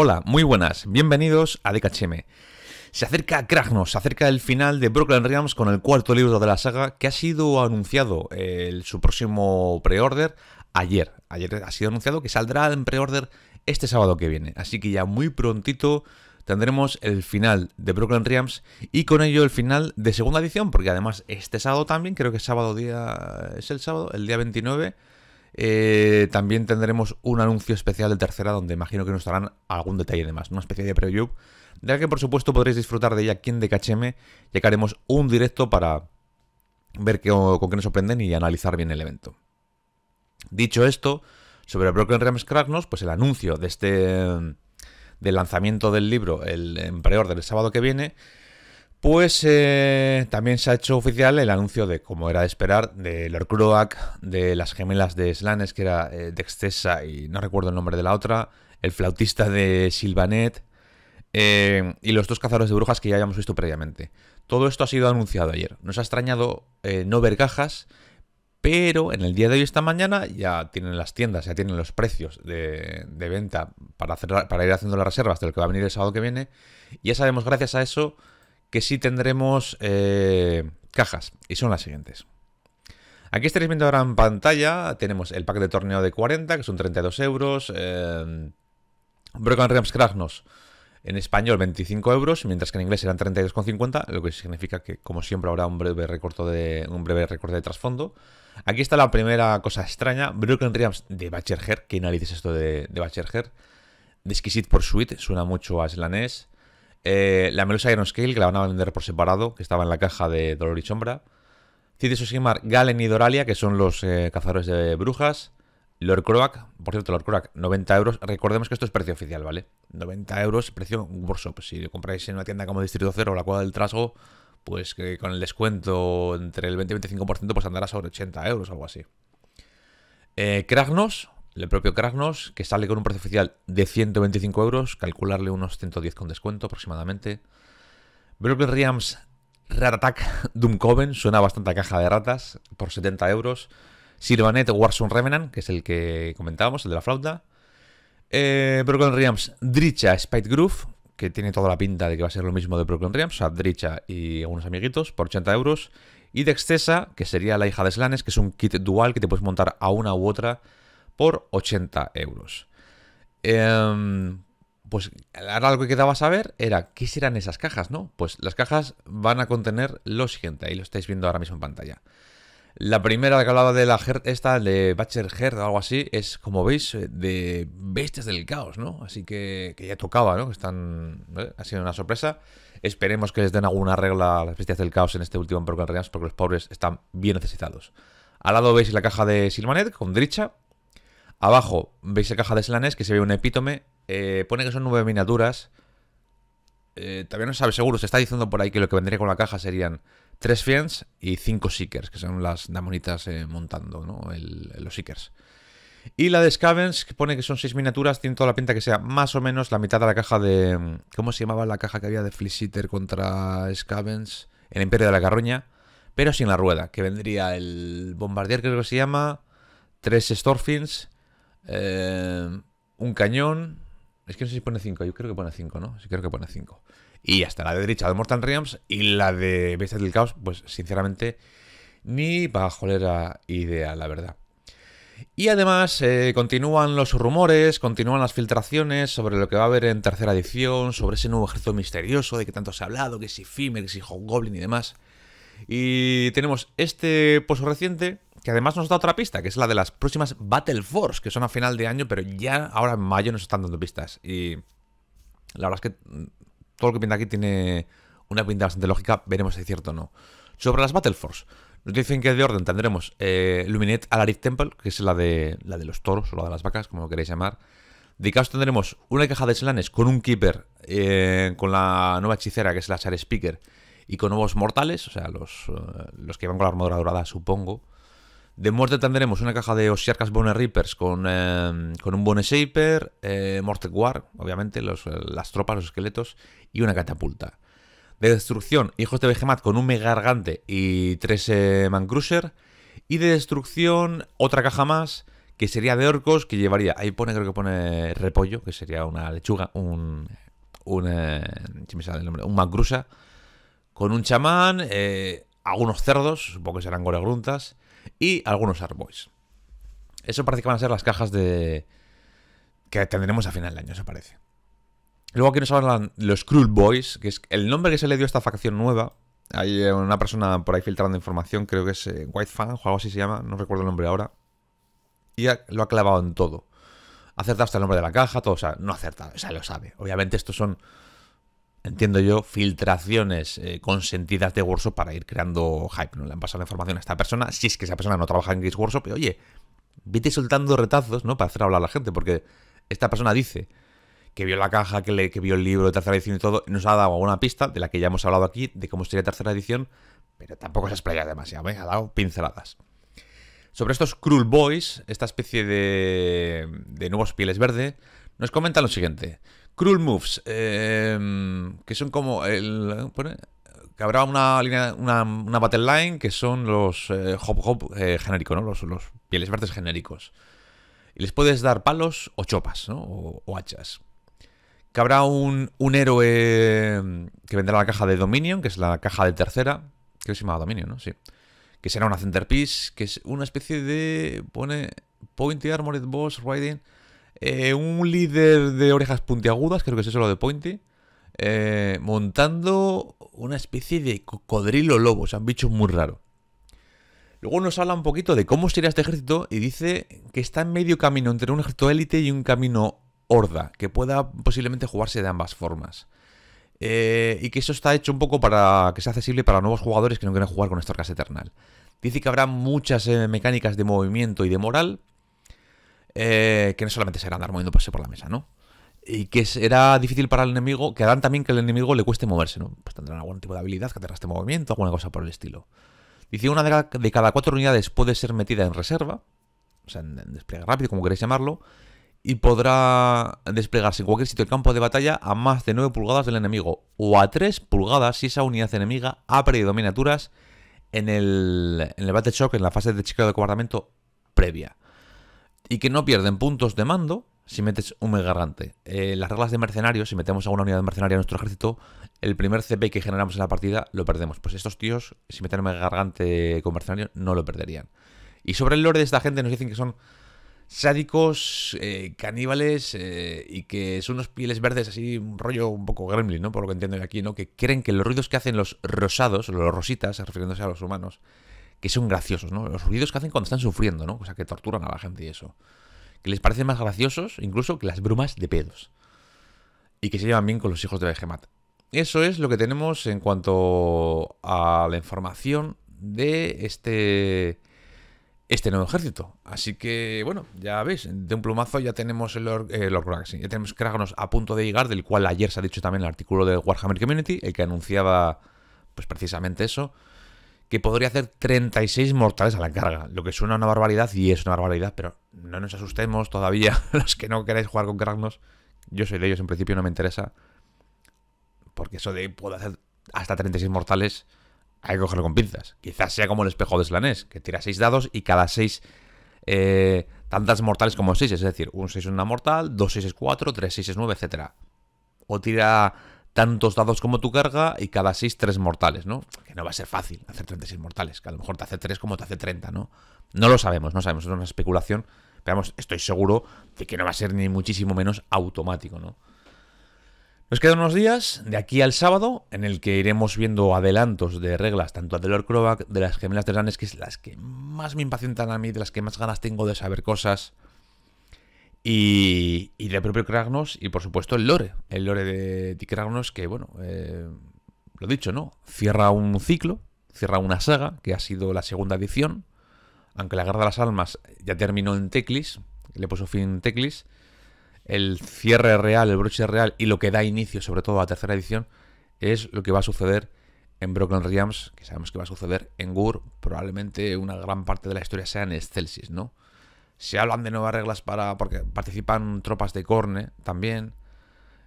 Hola, muy buenas, bienvenidos a DKHM. Se acerca Kragnos, se acerca el final de Brooklyn Realms con el cuarto libro de la saga que ha sido anunciado su próximo pre-order ayer. Ayer ha sido anunciado que saldrá en pre-order este sábado que viene, así que ya muy prontito tendremos el final de Brooklyn Realms y con ello el final de segunda edición, porque además este sábado también, creo que es sábado día, es el sábado, el día 29, eh, también tendremos un anuncio especial de tercera donde imagino que nos darán algún detalle de más, una especie de preview, de que por supuesto podréis disfrutar de ella aquí en DKHM, ya que haremos un directo para ver qué, con qué nos sorprenden y analizar bien el evento. Dicho esto, sobre Broken Realms Kragnos, pues el anuncio de este mm, del lanzamiento del libro, el en preorder el sábado que viene, pues eh, también se ha hecho oficial el anuncio de, como era de esperar, de Lord Croak, de las gemelas de Slanes, que era de eh, Dextesa y no recuerdo el nombre de la otra, el flautista de Silvanet eh, y los dos cazadores de brujas que ya habíamos visto previamente. Todo esto ha sido anunciado ayer. Nos ha extrañado no ver cajas, pero en el día de hoy, esta mañana, ya tienen las tiendas, ya tienen los precios de, de venta para, para ir haciendo las reservas del que va a venir el sábado que viene. Y ya sabemos, gracias a eso que sí tendremos eh, cajas, y son las siguientes. Aquí estaréis viendo ahora en pantalla, tenemos el pack de torneo de 40, que son 32 euros, eh, Broken Realms Kragnos, en español 25 euros, mientras que en inglés eran 32,50, lo que significa que, como siempre, habrá un breve recorte de, un breve recorte de trasfondo. Aquí está la primera cosa extraña, Broken Realms de Bacherger, que ¿qué esto de, de Disquisit por Suite, suena mucho a Slanesh. Eh, la Melusa Iron Scale, que la van a vender por separado, que estaba en la caja de Dolor y Sombra. Cities Sigmar, Galen y Doralia, que son los eh, cazadores de brujas. Lord Croak, por cierto, Lord Croak, 90 euros. Recordemos que esto es precio oficial, ¿vale? 90 euros, precio workshop. Pues si lo compráis en una tienda como Distrito Cero o la Cueva del Trasgo, pues que con el descuento entre el 20 y 25%, pues andará sobre 80 euros, algo así. Eh, Kragnos, el propio Kragnos, que sale con un precio oficial de 125 euros, calcularle unos 110 con descuento aproximadamente. Brooklyn Riams Rat Attack suena bastante a caja de ratas, por 70 euros. Silvanet Warzone Revenant, que es el que comentábamos, el de la flauta. Eh, Brooklyn Riams Dricha Spite Groove, que tiene toda la pinta de que va a ser lo mismo de Brooklyn Riams, o sea, Dricha y algunos amiguitos, por 80 euros. Y Dextesa, que sería la hija de Slanes, que es un kit dual que te puedes montar a una u otra por 80 euros. Em, pues ahora lo que quedaba saber era qué serán esas cajas, ¿no? Pues las cajas van a contener lo siguiente, ahí lo estáis viendo ahora mismo en pantalla. La primera que hablaba de la esta de Batcher Herd. o algo así, es como veis, eh, de bestias del caos, ¿no? Así que, ya tocaba, ¿no? Que están. Ha sido una sorpresa. Esperemos que les den alguna regla a las bestias del caos en este último Broken Realms, porque los pobres están bien necesitados. Al lado veis la caja de Silmanet con Dricha, Abajo veis la caja de slanes que se ve un epítome. Eh, pone que son nueve miniaturas. Eh, también no sabe seguro. Se está diciendo por ahí que lo que vendría con la caja serían tres Fiends y cinco Seekers, que son las damonitas eh, montando, los Seekers. Y la de Scavens, que pone que son seis miniaturas, tiene toda la pinta que sea más o menos la mitad de la caja de. ¿Cómo se llamaba la caja que había de Fleet contra Scavens? El Imperio de la Carroña, pero sin la rueda, que vendría el Bombardier, creo que se llama, tres Storfins eh, un cañón. Es que no sé si pone 5, yo creo que pone 5, ¿no? Sí, creo que pone 5. Y hasta la de derecha de Mortal Realms y la de Bestias del Caos, pues sinceramente, ni bajolera idea, la verdad. Y además eh, continúan los rumores, continúan las filtraciones sobre lo que va a haber en tercera edición, sobre ese nuevo ejército misterioso de que tanto se ha hablado, que si Fimer, que si Goblin y demás. Y tenemos este pozo reciente, que además nos da otra pista, que es la de las próximas Battle Force, que son a final de año, pero ya ahora en mayo nos están dando pistas. Y la verdad es que mm, todo lo que pinta aquí tiene una pinta bastante lógica, veremos si es cierto o no. Sobre las Battle Force, nos dicen que de orden tendremos eh, Luminette Alaric Temple, que es la de, la de los toros o la de las vacas, como lo queréis llamar. De caso tendremos una caja de slanes con un Keeper, eh, con la nueva hechicera, que es la Share Speaker y con nuevos mortales, o sea, los, eh, los que van con la armadura dorada, supongo. De muerte tendremos una caja de Osiarcas Bone Reapers con, eh, un Bone Shaper, eh, War, obviamente, eh, las tropas, los esqueletos, y una catapulta. De destrucción, hijos de Behemoth con un Megargante y tres mancrusher Y de destrucción, otra caja más, que sería de orcos, que llevaría, ahí pone, creo que pone repollo, que sería una lechuga, un... un me sale el nombre, un Magrusa con un chamán, eh, algunos cerdos, supongo que serán goregruntas, y algunos arboys. Eso parece que van a ser las cajas de que tendremos a final del año, se parece. Luego aquí nos hablan los Cruel Boys, que es el nombre que se le dio a esta facción nueva. Hay eh, una persona por ahí filtrando información, creo que es eh, White Fang o algo así se llama, no recuerdo el nombre ahora. Y lo ha clavado en todo. Acerta hasta el nombre de la caja, todo, o sea, no acerta, o sea, lo sabe. Obviamente estos son entiendo yo, filtraciones eh, consentidas de Workshop para ir creando hype. No le han pasado la información a esta persona. Si es que esa persona no trabaja en gris Workshop, pero oye, vete soltando retazos, ¿no? Para hacer hablar a la gente, porque esta persona dice que vio la caja, que, le, vio el libro de tercera edición y todo, nos ha dado alguna pista de la que ya hemos hablado aquí, de cómo sería tercera edición, pero tampoco se explica demasiado, ¿eh? ha dado pinceladas. Sobre estos Cruel Boys, esta especie de, de nuevos pieles verde, nos comenta lo siguiente. Cruel Moves, em, que son como el... Que habrá una línea, una, battle line que son los eh, hop hop eh, genéricos, ¿no? Los, pieles verdes genéricos. Y les puedes dar palos o chopas, ¿no? O, hachas. Que habrá un, un, héroe em, que vendrá la caja de Dominion, que es la caja de tercera. Creo que se llama Dominion, ¿no? Sí. Que será una centerpiece, que es una especie de... Pone... pointy Armored Boss Riding... Eh, un líder de orejas puntiagudas, creo que es eso lo de Pointy, eh, montando una especie de cocodrilo lobo, o sea, un bicho muy raro. Luego nos habla un poquito de cómo sería este ejército y dice que está en medio camino entre un ejército élite y un camino horda, que pueda posiblemente jugarse de ambas formas. Eh, y que eso está hecho un poco para que sea accesible para nuevos jugadores que no quieren jugar con casa Eternal. Dice que habrá muchas mecánicas de movimiento y de moral, eh, que no solamente será andar moviendo pase por la mesa, ¿no? Y que será difícil para el enemigo, que harán también que el enemigo le cueste moverse, ¿no? Pues tendrán algún tipo de habilidad que aterraste este movimiento, alguna cosa por el estilo. Dice, una de cada cuatro unidades puede ser metida en reserva, o sea, en, despliegue rápido, como queréis llamarlo, y podrá desplegarse en cualquier sitio del campo de batalla a más de 9 pulgadas del enemigo o a 3 pulgadas si esa unidad enemiga ha perdido miniaturas en el, Battle Shock, en la fase de chequeo de comportamiento previa y que no pierden puntos de mando si metes un megarrante. Eh, las reglas de mercenarios, si metemos a una unidad de mercenario en nuestro ejército, el primer CP que generamos en la partida lo perdemos. Pues estos tíos, si meten un megarrante con mercenario, no lo perderían. Y sobre el lore de esta gente nos dicen que son sádicos, eh, caníbales eh, y que son unos pieles verdes así, un rollo un poco gremlin, ¿no? Por lo que entiendo yo aquí, ¿no? Que creen que los ruidos que hacen los rosados, los rositas, refiriéndose a los humanos, que son graciosos, ¿no? Los ruidos que hacen cuando están sufriendo, ¿no? O sea, que torturan a la gente y eso. Que les parecen más graciosos incluso que las brumas de pedos. Y que se llevan bien con los hijos de Begemat. Eso es lo que tenemos en cuanto a la información de este este nuevo ejército. Así que, bueno, ya veis, de un plumazo ya tenemos el Lord, eh, ya tenemos a punto de llegar, del cual ayer se ha dicho también el artículo de Warhammer Community, el que anunciaba pues precisamente eso que podría hacer 36 mortales a la carga, lo que suena una barbaridad y es una barbaridad, pero no nos asustemos todavía, los que no queráis jugar con Kragnos, yo soy de ellos, en principio no me interesa, porque eso de puedo hacer hasta 36 mortales, hay que cogerlo con pinzas. Quizás sea como el espejo de Slanes. que tira 6 dados y cada 6 eh, tantas mortales como 6, es decir, un 6 es una mortal, 2 6 es 4, 3 6 es 9, etc. O tira tantos dados como tu carga y cada seis 3 mortales, ¿no? Que no va a ser fácil hacer 36 mortales, que a lo mejor te hace 3 como te hace 30, ¿no? No lo sabemos, no sabemos, es una especulación, pero vamos, estoy seguro de que no va a ser ni muchísimo menos automático, ¿no? Nos quedan unos días de aquí al sábado en el que iremos viendo adelantos de reglas tanto de Lord Crovac, de las gemelas de que es las que más me impacientan a mí, de las que más ganas tengo de saber cosas. Y, y del propio Kragnos y por supuesto el lore, el lore de, Kragnos que, bueno, eh, lo dicho, ¿no? Cierra un ciclo, cierra una saga, que ha sido la segunda edición, aunque la Guerra de las Almas ya terminó en Teclis, le puso fin en Teclis, el cierre real, el broche real y lo que da inicio sobre todo a la tercera edición es lo que va a suceder en Broken Realms, que sabemos que va a suceder en Gur, probablemente una gran parte de la historia sea en Excelsis, ¿no? Se hablan de nuevas reglas para. porque participan tropas de corne también.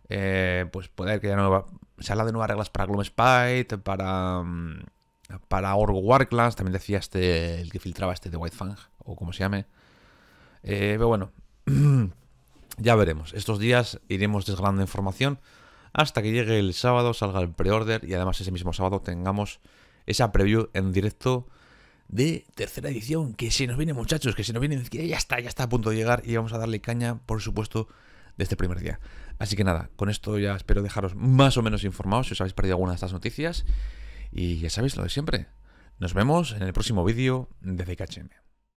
Eh, pues puede que haya nuevas... Se habla de nuevas reglas para Gloom Spite, para. Mm, para Orgo Warclans también decía este. El que filtraba este de White Fang, o como se llame. Eh, pero bueno. ya veremos. Estos días iremos desgranando información hasta que llegue el sábado, salga el pre-order y además ese mismo sábado tengamos esa preview en directo de tercera edición, que se nos viene muchachos, que se nos viene, que ya está, ya está a punto de llegar y vamos a darle caña, por supuesto, de este primer día. Así que nada, con esto ya espero dejaros más o menos informados si os habéis perdido alguna de estas noticias y ya sabéis lo de siempre. Nos vemos en el próximo vídeo de DKHM.